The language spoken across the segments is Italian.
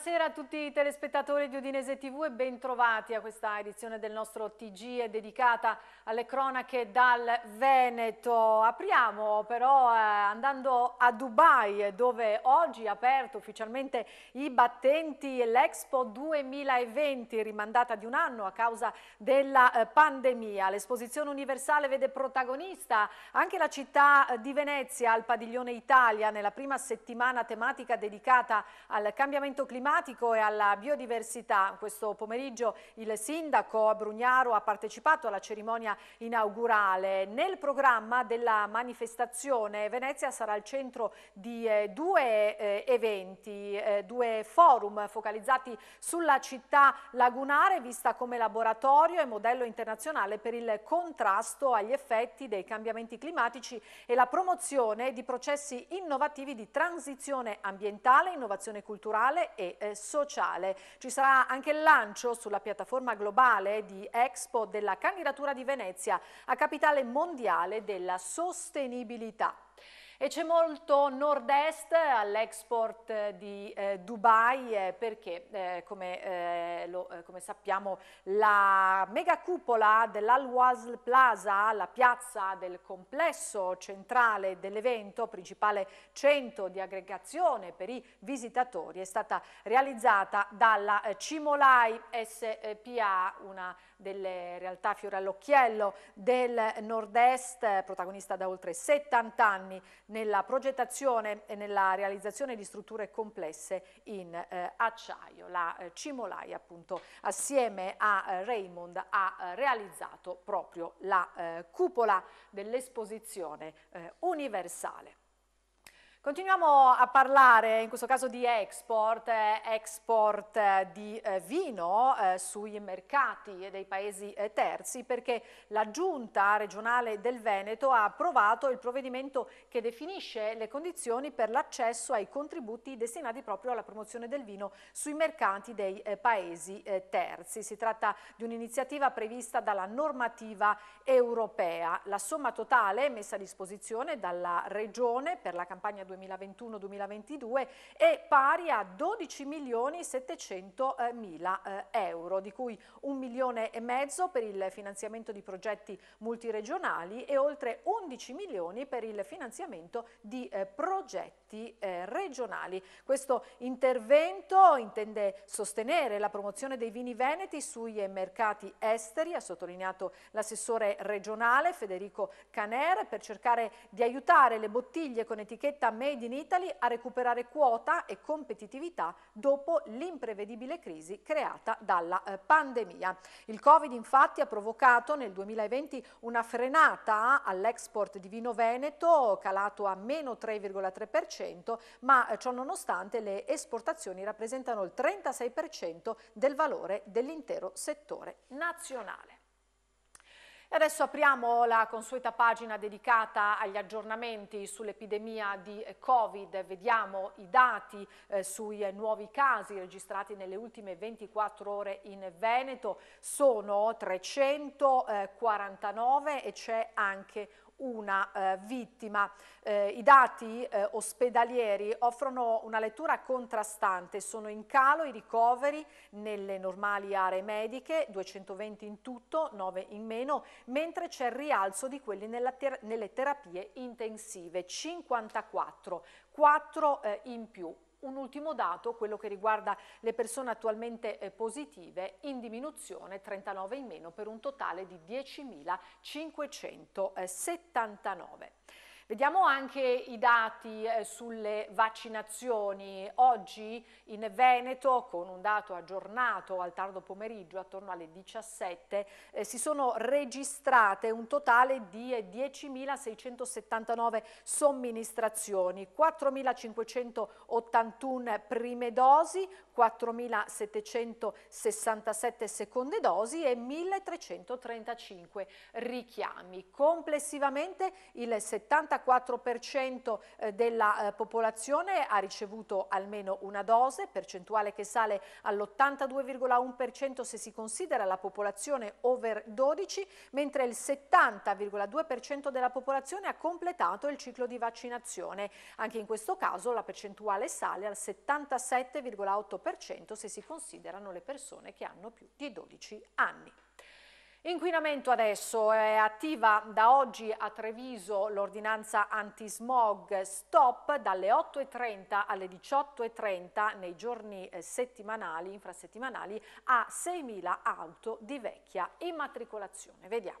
Buonasera a tutti i telespettatori di Udinese TV e bentrovati a questa edizione del nostro TG dedicata alle cronache dal Veneto. Apriamo però eh, andando a Dubai dove oggi è aperto ufficialmente i battenti l'Expo 2020 rimandata di un anno a causa della eh, pandemia. L'esposizione universale vede protagonista anche la città di Venezia al padiglione Italia nella prima settimana tematica dedicata al cambiamento climatico climatico e alla biodiversità. Questo pomeriggio il sindaco Brugnaro ha partecipato alla cerimonia inaugurale. Nel programma della manifestazione Venezia sarà il centro di eh, due eh, eventi, eh, due forum focalizzati sulla città lagunare vista come laboratorio e modello internazionale per il contrasto agli effetti dei cambiamenti climatici e la promozione di processi innovativi di transizione ambientale, innovazione culturale e eh, sociale. Ci sarà anche il lancio sulla piattaforma globale di Expo della candidatura di Venezia a capitale mondiale della sostenibilità. E c'è molto nord-est all'export di eh, Dubai eh, perché, eh, come, eh, lo, eh, come, sappiamo, la mega cupola dellal wazl Plaza, la piazza del complesso centrale dell'evento, principale centro di aggregazione per i visitatori, è stata realizzata dalla eh, Cimolai SPA, una delle realtà fiore all'occhiello del nord-est, protagonista da oltre 70 anni nella progettazione e nella realizzazione di strutture complesse in eh, acciaio. La eh, Cimolai appunto assieme a eh, Raymond ha eh, realizzato proprio la eh, cupola dell'esposizione eh, universale. Continuiamo a parlare in questo caso di export, eh, export eh, di eh, vino sui mercati dei paesi terzi perché la giunta regionale del Veneto ha approvato il provvedimento che definisce le condizioni per l'accesso ai contributi destinati proprio alla promozione del vino sui mercati dei paesi terzi. Si tratta di un'iniziativa prevista dalla normativa europea. La somma totale messa a disposizione dalla regione per la campagna 2021-2022 è pari a 12 milioni 700 eh, mila eh, euro, di cui un milione e mezzo per il finanziamento di progetti multiregionali e oltre 11 milioni per il finanziamento di eh, progetti progetti eh, regionali. Questo intervento intende sostenere la promozione dei vini veneti sui mercati esteri, ha sottolineato l'assessore regionale Federico Caner, per cercare di aiutare le bottiglie con etichetta Made in Italy a recuperare quota e competitività dopo l'imprevedibile crisi creata dalla eh, pandemia. Il Covid infatti ha provocato nel 2020 una frenata all'export di vino veneto, calato a meno 3,3%, 2,5%, ma eh, ciò nonostante le esportazioni rappresentano il 36% del valore dell'intero settore nazionale. E adesso apriamo la consueta pagina dedicata agli aggiornamenti sull'epidemia di eh, Covid, vediamo i dati eh, sui eh, nuovi casi registrati nelle ultime 24 ore in Veneto, sono 349 e c'è anche una eh, vittima. Eh, I dati eh, ospedalieri offrono una lettura contrastante, sono in calo i ricoveri nelle normali aree mediche, 220 in tutto, 9 in meno, mentre c'è il rialzo di quelli ter nelle terapie intensive, 54, 4 eh, in più. Un ultimo dato, quello che riguarda le persone attualmente eh, positive, in diminuzione 39 in meno per un totale di 10.579. Vediamo anche i dati eh, sulle vaccinazioni. Oggi in Veneto, con un dato aggiornato al tardo pomeriggio, attorno alle 17, eh, si sono registrate un totale di 10.679 somministrazioni, 4.581 prime dosi, 4.767 seconde dosi e 1.335 richiami. Complessivamente il 74% eh, della eh, popolazione ha ricevuto almeno una dose, percentuale che sale all'82,1% se si considera la popolazione over 12, mentre il 70,2% della popolazione ha completato il ciclo di vaccinazione. Anche in questo caso la percentuale sale al 77,8% 1% se si considerano le persone che hanno più di 12 anni. Inquinamento adesso, è attiva da oggi a Treviso l'ordinanza antismog stop dalle 8.30 alle 18.30 nei giorni eh, settimanali, infrasettimanali a 6.000 auto di vecchia immatricolazione. Vediamo.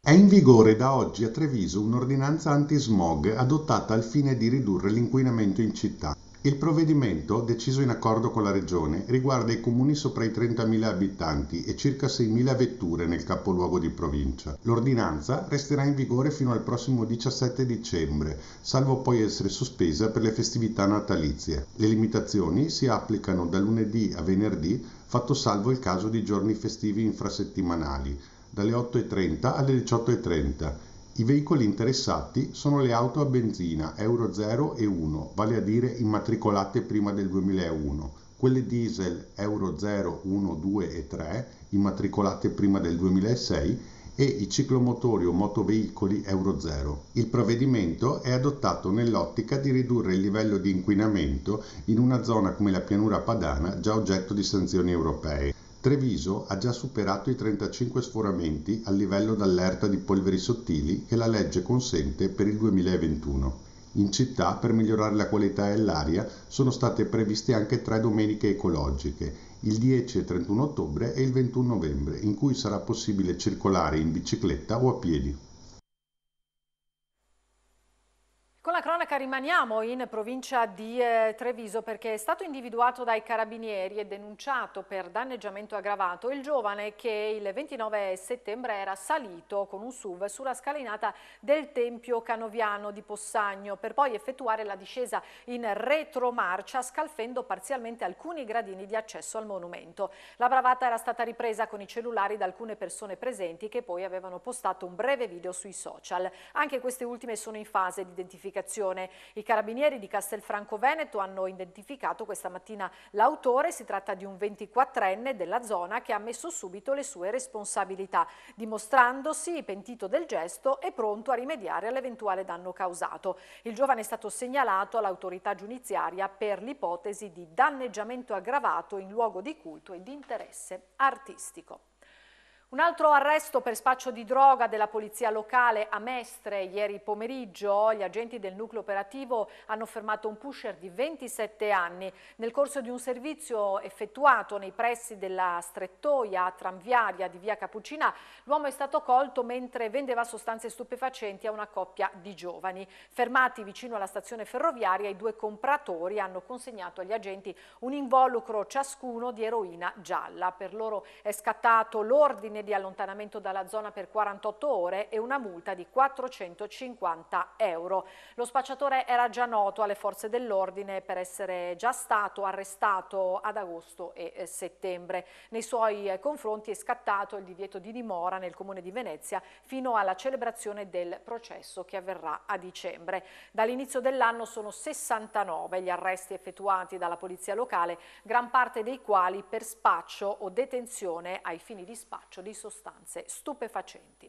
È in vigore da oggi a Treviso un'ordinanza antismog adottata al fine di ridurre l'inquinamento in città. Il provvedimento, deciso in accordo con la Regione, riguarda i comuni sopra i 30.000 abitanti e circa 6.000 vetture nel capoluogo di provincia. L'ordinanza resterà in vigore fino al prossimo 17 dicembre, salvo poi essere sospesa per le festività natalizie. Le limitazioni si applicano da lunedì a venerdì, fatto salvo il caso di giorni festivi infrasettimanali, dalle 8.30 alle 18.30 i veicoli interessati sono le auto a benzina Euro 0 e 1, vale a dire immatricolate prima del 2001, quelle diesel Euro 0, 1, 2 e 3, immatricolate prima del 2006, e i ciclomotori o motoveicoli Euro 0. Il provvedimento è adottato nell'ottica di ridurre il livello di inquinamento in una zona come la pianura padana già oggetto di sanzioni europee Treviso ha già superato i 35 sforamenti a livello d'allerta di polveri sottili che la legge consente per il 2021. In città, per migliorare la qualità dell'aria, sono state previste anche tre domeniche ecologiche, il 10 e 31 ottobre e il 21 novembre, in cui sarà possibile circolare in bicicletta o a piedi. Cronaca rimaniamo in provincia di eh, Treviso perché è stato individuato dai carabinieri e denunciato per danneggiamento aggravato il giovane che il 29 settembre era salito con un SUV sulla scalinata del Tempio Canoviano di Possagno per poi effettuare la discesa in retromarcia scalfendo parzialmente alcuni gradini di accesso al monumento. La bravata era stata ripresa con i cellulari da alcune persone presenti che poi avevano postato un breve video sui social. Anche queste ultime sono in fase di identificazione aggressione. I carabinieri di Castelfranco Veneto hanno identificato questa mattina l'autore, si tratta di un 24enne della zona che ha messo subito le sue responsabilità, dimostrandosi pentito del gesto e pronto a rimediare all'eventuale danno causato. Il giovane è stato segnalato all'autorità giudiziaria per l'ipotesi di danneggiamento aggravato in luogo di culto e di interesse artistico. Un altro arresto per spaccio di droga della polizia locale a Mestre ieri pomeriggio. Gli agenti del nucleo operativo hanno fermato un pusher di 27 anni nel corso di un servizio effettuato nei pressi della strettoia tranviaria di via Capucina. L'uomo è stato colto mentre vendeva sostanze stupefacenti a una coppia di giovani. Fermati vicino alla stazione ferroviaria, i due compratori hanno consegnato agli agenti un involucro ciascuno di eroina gialla. Per loro è scattato l'ordine ordine di allontanamento dalla zona per 48 ore e una multa di 450 euro. Lo spacciatore era già noto alle forze dell'ordine per essere già stato arrestato ad agosto e eh, settembre. Nei suoi eh, confronti è scattato il divieto di dimora nel comune di Venezia fino alla celebrazione del processo che avverrà a dicembre. Dall'inizio dell'anno sono 69 gli arresti effettuati dalla polizia locale, gran parte dei quali per spaccio o detenzione ai fini di spaccio di di sostanze stupefacenti.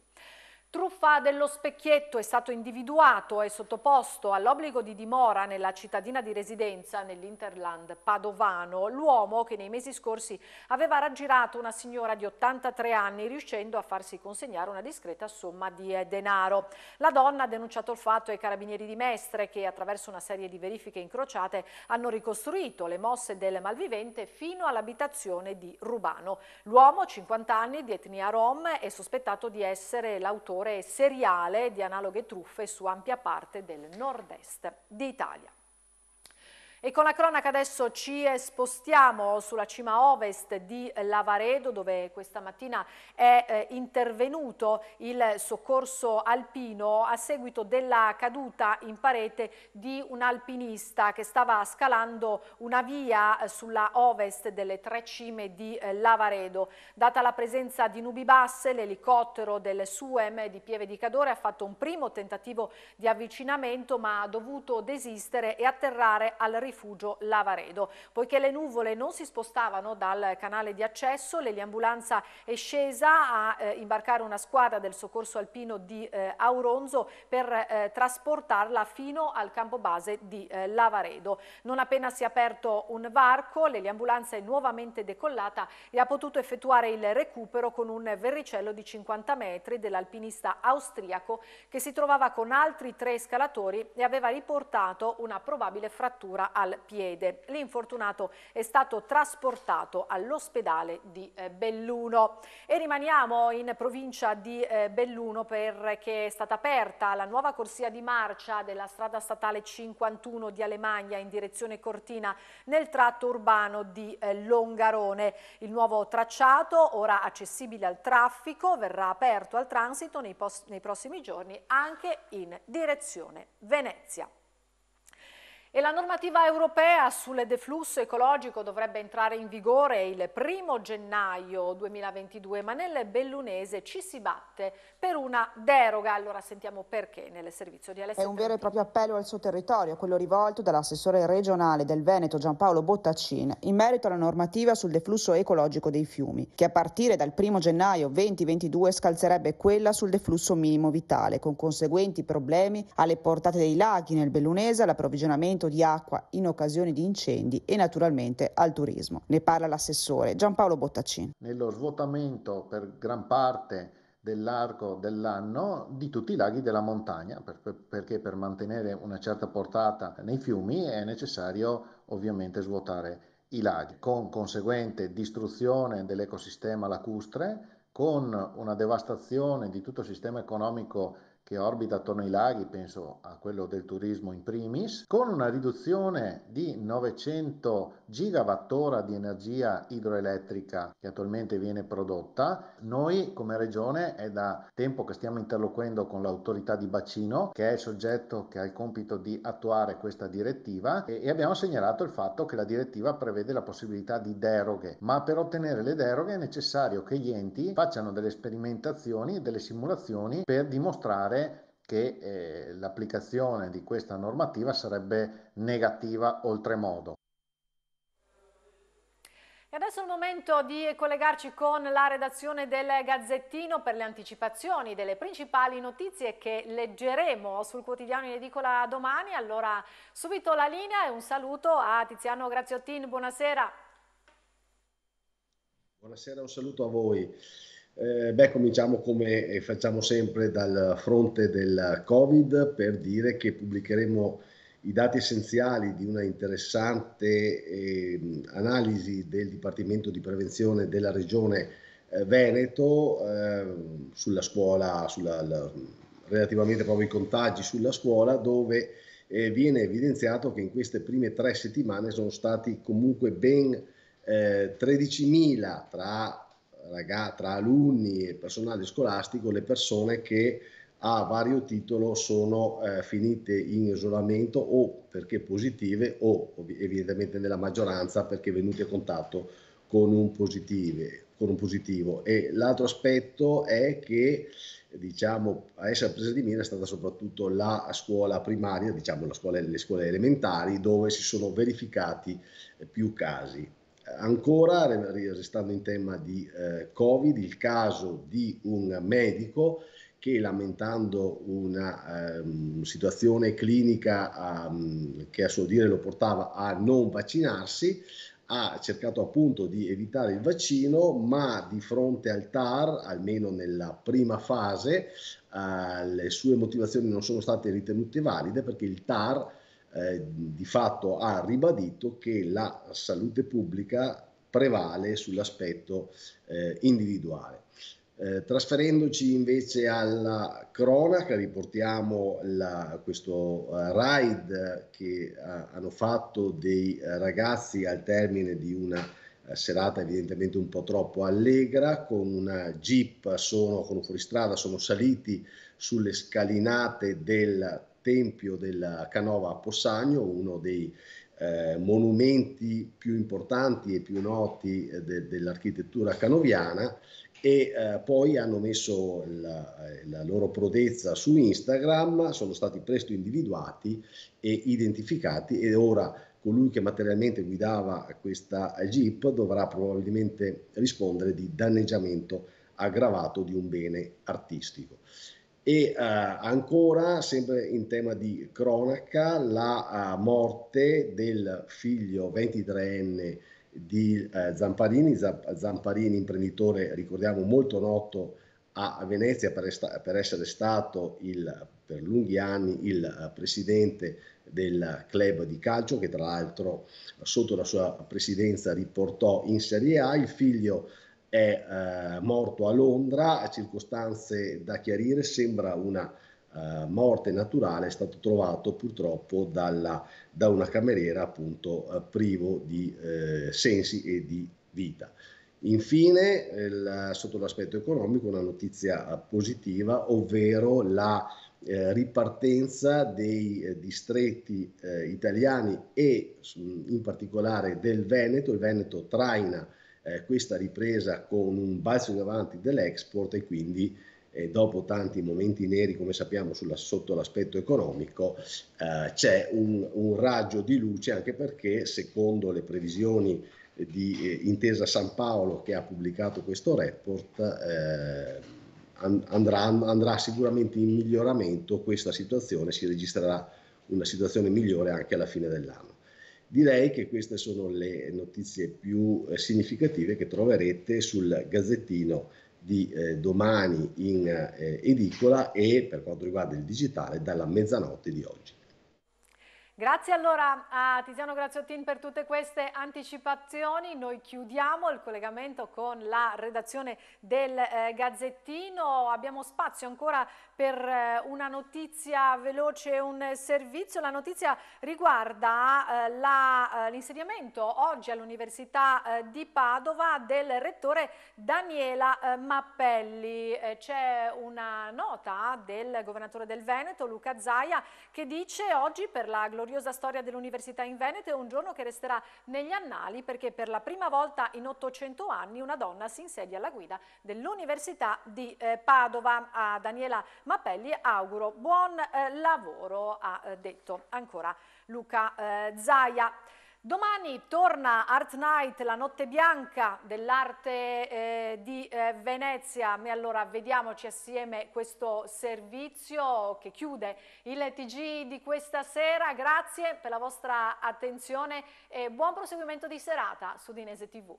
Truffa dello specchietto è stato individuato e sottoposto all'obbligo di dimora nella cittadina di residenza nell'Interland padovano. L'uomo che nei mesi scorsi aveva raggirato una signora di 83 anni riuscendo a farsi consegnare una discreta somma di eh, denaro. La donna ha denunciato il fatto ai carabinieri di Mestre che attraverso una serie di verifiche incrociate hanno ricostruito le mosse del malvivente fino all'abitazione di Rubano. L'uomo, 50 anni, di etnia rom, è sospettato di essere l'autore autore seriale di analoghe truffe su ampia parte del nord-est d'Italia. E con la cronaca adesso ci spostiamo sulla cima ovest di Lavaredo dove questa mattina è eh, intervenuto il soccorso alpino a seguito della caduta in parete di un alpinista che stava scalando una via sulla ovest delle tre cime di eh, Lavaredo. Data la presenza di nubi basse l'elicottero del SUEM di Pieve di Cadore ha fatto un primo tentativo di avvicinamento ma ha dovuto desistere e atterrare al rifugio rifugio Lavaredo. Poiché le nuvole non si spostavano dal canale di accesso, l'eliambulanza è scesa a eh, imbarcare una squadra del soccorso alpino di eh, Auronzo per eh, trasportarla fino al campo base di eh, Lavaredo. Non appena si è aperto un varco, l'eliambulanza è nuovamente decollata e ha potuto effettuare il recupero con un verricello di 50 metri dell'alpinista austriaco che si trovava con altri tre scalatori e aveva riportato una probabile frattura a al piede. L'infortunato è stato trasportato all'ospedale di eh, Belluno. E rimaniamo in provincia di eh, Belluno perché è stata aperta la nuova corsia di marcia della strada statale 51 di Alemagna in direzione Cortina nel tratto urbano di eh, Longarone. Il nuovo tracciato, ora accessibile al traffico, verrà aperto al transito nei, nei prossimi giorni anche in direzione Venezia. E la normativa europea sul deflusso ecologico dovrebbe entrare in vigore il primo gennaio 2022, ma nel bellunese ci si batte per una deroga. Allora sentiamo perché nel servizio di Alessandro. È un vero e proprio appello al suo territorio, quello rivolto dall'assessore regionale del Veneto Giampaolo Bottacin in merito alla normativa sul deflusso ecologico dei fiumi, che a partire dal 1 gennaio 2022 scalzerebbe quella sul deflusso minimo vitale, con conseguenti problemi alle portate dei laghi nel Bellunese, all'approvvigionamento di acqua in occasione di incendi e naturalmente al turismo. Ne parla l'assessore Giampaolo Bottacin. Nello svuotamento per gran parte dell'arco dell'anno di tutti i laghi della montagna, per, per, perché per mantenere una certa portata nei fiumi è necessario ovviamente svuotare i laghi, con conseguente distruzione dell'ecosistema lacustre, con una devastazione di tutto il sistema economico che orbita attorno ai laghi, penso a quello del turismo in primis, con una riduzione di 900 gigawattora di energia idroelettrica che attualmente viene prodotta. Noi come regione è da tempo che stiamo interloquendo con l'autorità di bacino, che è il soggetto che ha il compito di attuare questa direttiva e abbiamo segnalato il fatto che la direttiva prevede la possibilità di deroghe, ma per ottenere le deroghe è necessario che gli enti facciano delle sperimentazioni, delle simulazioni per dimostrare pensare che eh, l'applicazione di questa normativa sarebbe negativa oltremodo. E adesso è il momento di collegarci con la redazione del Gazzettino per le anticipazioni delle principali notizie che leggeremo sul quotidiano in edicola domani. Allora subito la linea e un saluto a Tiziano Graziottin, buonasera. Buonasera, un saluto a voi. Eh, beh, cominciamo come eh, facciamo sempre dal fronte del Covid per dire che pubblicheremo i dati essenziali di una interessante eh, analisi del Dipartimento di Prevenzione della Regione eh, Veneto ehm, sulla scuola, sulla, la, relativamente proprio ai contagi sulla scuola, dove eh, viene evidenziato che in queste prime tre settimane sono stati comunque ben 13.000 eh, tra ragazzi, tra alunni e personale scolastico le persone che a vario titolo sono eh, finite in isolamento o perché positive o evidentemente nella maggioranza perché venute a contatto con un, positive, con un positivo. E l'altro aspetto è che diciamo, a essere presa di mira è stata soprattutto la scuola primaria, diciamo scuola, le scuole elementari, dove si sono verificati eh, più casi ancora, restando in tema di eh, Covid, il caso di un medico che lamentando una um, situazione clinica um, che a suo dire lo portava a non vaccinarsi, ha cercato appunto di evitare il vaccino, ma di fronte al TAR, almeno nella prima fase, uh, le sue motivazioni non sono state ritenute valide perché il TAR eh, di fatto ha ribadito che la salute pubblica prevale sull'aspetto eh, individuale. Eh, trasferendoci invece alla cronaca, riportiamo la, questo uh, ride che uh, hanno fatto dei uh, ragazzi al termine di una serata evidentemente un po' troppo allegra, con una jeep, sono, con un fuoristrada, sono saliti sulle scalinate del tempio della Canova a Possagno, uno dei eh, monumenti più importanti e più noti eh, de, dell'architettura canoviana e eh, poi hanno messo la, eh, la, loro prodezza su Instagram, sono stati presto individuati e identificati e ora colui che materialmente guidava questa Jeep dovrà probabilmente rispondere di danneggiamento aggravato di un bene artistico. E uh, ancora, sempre in tema di cronaca, la uh, morte del figlio 23enne di uh, Zamparini, Zamparini imprenditore, ricordiamo, molto noto a Venezia per, est- per essere stato il, per lunghi anni il presidente del club di calcio che tra l'altro sotto la sua presidenza riportò in Serie A il figlio è eh, morto a Londra, a circostanze da chiarire, sembra una eh, morte naturale, è stato trovato purtroppo dalla, da una cameriera appunto eh, privo di eh, sensi e di vita. Infine, la, sotto l'aspetto economico, una notizia eh, positiva, ovvero la eh, ripartenza dei eh, distretti eh, italiani e mm, in particolare del Veneto. Il Veneto traina eh, questa ripresa con un balzo in avanti dell'export e quindi eh, dopo tanti momenti neri, come sappiamo, sulla, sotto l'aspetto economico, eh, c'è un, un, raggio di luce anche perché secondo le previsioni di eh, Intesa San Paolo che ha pubblicato questo report, eh, andrà, andrà sicuramente in miglioramento questa situazione, si registrerà una situazione migliore anche alla fine dell'anno. Direi che queste sono le notizie più eh, significative che troverete sul gazzettino di eh, domani in eh, edicola e per quanto riguarda il digitale dalla mezzanotte di oggi. Grazie allora a Tiziano Graziottin per tutte queste anticipazioni, noi chiudiamo il collegamento con la redazione del eh, Gazzettino, abbiamo spazio ancora per eh, una notizia veloce, un servizio, la notizia riguarda eh, eh l'insediamento oggi all'Università eh, di Padova del rettore Daniela eh, Mappelli, c'è una nota del governatore del Veneto Luca Zaia che dice oggi per la globalizzazione gloriosa storia dell'Università in Veneto è un giorno che resterà negli annali perché per la prima volta in 800 anni una donna si insedia alla guida dell'Università di eh, Padova. A Daniela Mappelli auguro buon eh, lavoro, ha eh, detto ancora Luca eh, Zaia. Domani torna Art Night, la notte bianca dell'arte eh, di eh, Venezia. E allora vediamoci assieme questo servizio che chiude il TG di questa sera. Grazie per la vostra attenzione e buon proseguimento di serata su Dinese TV.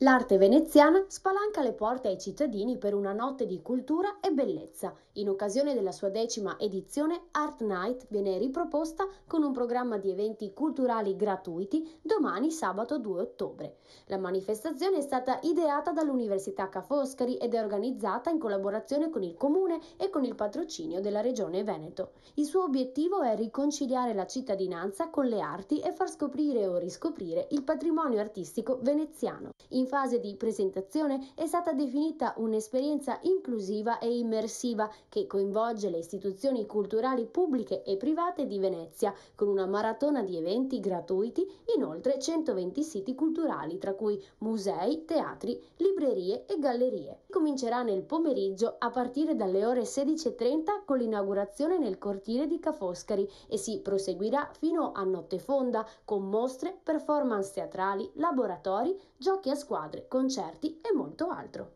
L'arte veneziana spalanca le porte ai cittadini per una notte di cultura e bellezza. In occasione della sua decima edizione, Art Night viene riproposta con un programma di eventi culturali gratuiti domani sabato 2 ottobre. La manifestazione è stata ideata dall'Università Ca' Foscari ed è organizzata in collaborazione con il Comune e con il patrocinio della Regione Veneto. Il suo obiettivo è riconciliare la cittadinanza con le arti e far scoprire o riscoprire il patrimonio artistico veneziano. In in fase di presentazione è stata definita un'esperienza inclusiva e immersiva che coinvolge le istituzioni culturali pubbliche e private di Venezia, con una maratona di eventi gratuiti in oltre 120 siti culturali, tra cui musei, teatri, librerie e gallerie. Comincerà nel pomeriggio a partire dalle ore 16.30 con l'inaugurazione nel cortile di Ca' Foscari e si proseguirà fino a notte fonda con mostre, performance teatrali, laboratori, giochi a scuola squadre, concerti e molto altro.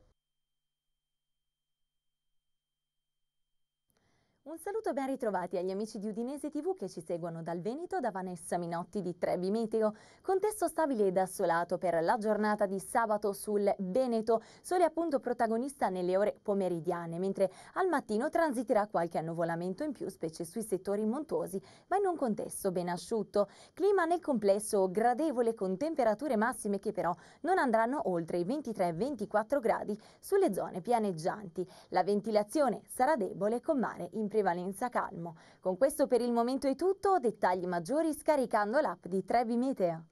Un saluto e ben ritrovati agli amici di Udinese TV che ci seguono dal Veneto da Vanessa Minotti di Trebi Meteo. Contesto stabile ed assolato per la giornata di sabato sul Veneto, sole appunto protagonista nelle ore pomeridiane, mentre al mattino transiterà qualche annuvolamento in più, specie sui settori montuosi, ma in un contesto ben asciutto. Clima nel complesso gradevole con temperature massime che però non andranno oltre i 23-24 gradi sulle zone pianeggianti. La ventilazione sarà debole con mare in previsione. Valenza calmo. Con questo per il momento è tutto, dettagli maggiori scaricando l'app di Trebi Meteo.